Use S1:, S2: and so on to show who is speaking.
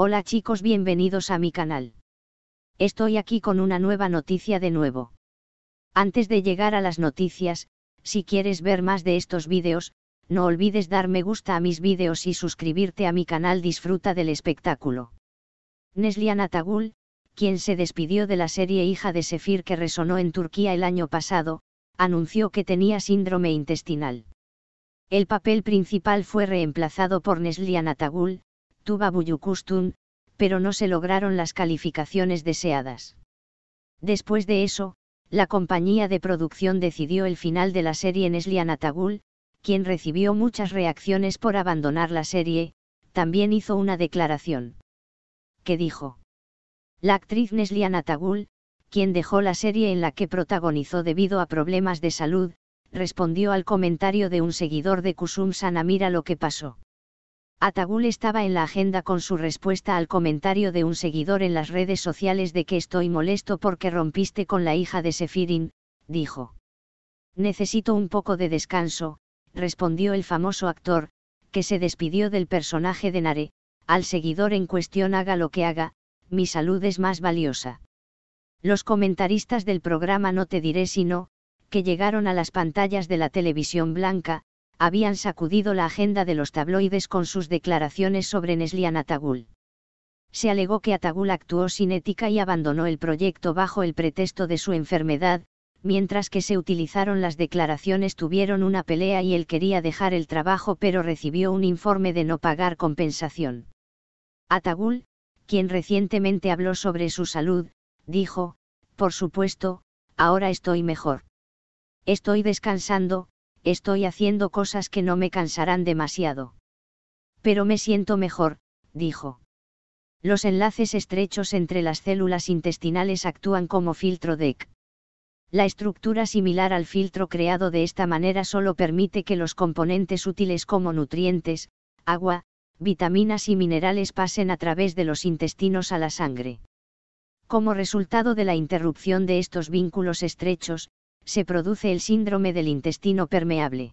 S1: Hola chicos bienvenidos a mi canal. Estoy aquí con una nueva noticia de nuevo. Antes de llegar a las noticias, si quieres ver más de estos vídeos, no olvides dar me gusta a mis vídeos y suscribirte a mi canal disfruta del espectáculo. Neslihan Atagul, quien se despidió de la serie Hija de Sefir que resonó en Turquía el año pasado, anunció que tenía síndrome intestinal. El papel principal fue reemplazado por Neslihan Atagul, Tuba Buyukustun, pero no se lograron las calificaciones deseadas. Después de eso, la compañía de producción decidió el final de la serie en Eslian quien recibió muchas reacciones por abandonar la serie, también hizo una declaración. ¿Qué dijo. La actriz Neslian Atagul, quien dejó la serie en la que protagonizó debido a problemas de salud, respondió al comentario de un seguidor de Kusum Sanamira lo que pasó. Atagul estaba en la agenda con su respuesta al comentario de un seguidor en las redes sociales de que estoy molesto porque rompiste con la hija de Sefirin, dijo. Necesito un poco de descanso, respondió el famoso actor, que se despidió del personaje de Nare, al seguidor en cuestión haga lo que haga, mi salud es más valiosa. Los comentaristas del programa No te diré sino, que llegaron a las pantallas de la televisión blanca, habían sacudido la agenda de los tabloides con sus declaraciones sobre Neslian Atagul. Se alegó que Atagul actuó sin ética y abandonó el proyecto bajo el pretexto de su enfermedad, mientras que se utilizaron las declaraciones tuvieron una pelea y él quería dejar el trabajo pero recibió un informe de no pagar compensación. Atagul, quien recientemente habló sobre su salud, dijo, por supuesto, ahora estoy mejor. Estoy descansando, estoy haciendo cosas que no me cansarán demasiado. Pero me siento mejor, dijo. Los enlaces estrechos entre las células intestinales actúan como filtro DEC. La estructura similar al filtro creado de esta manera solo permite que los componentes útiles como nutrientes, agua, vitaminas y minerales pasen a través de los intestinos a la sangre. Como resultado de la interrupción de estos vínculos estrechos, se produce el síndrome del intestino permeable.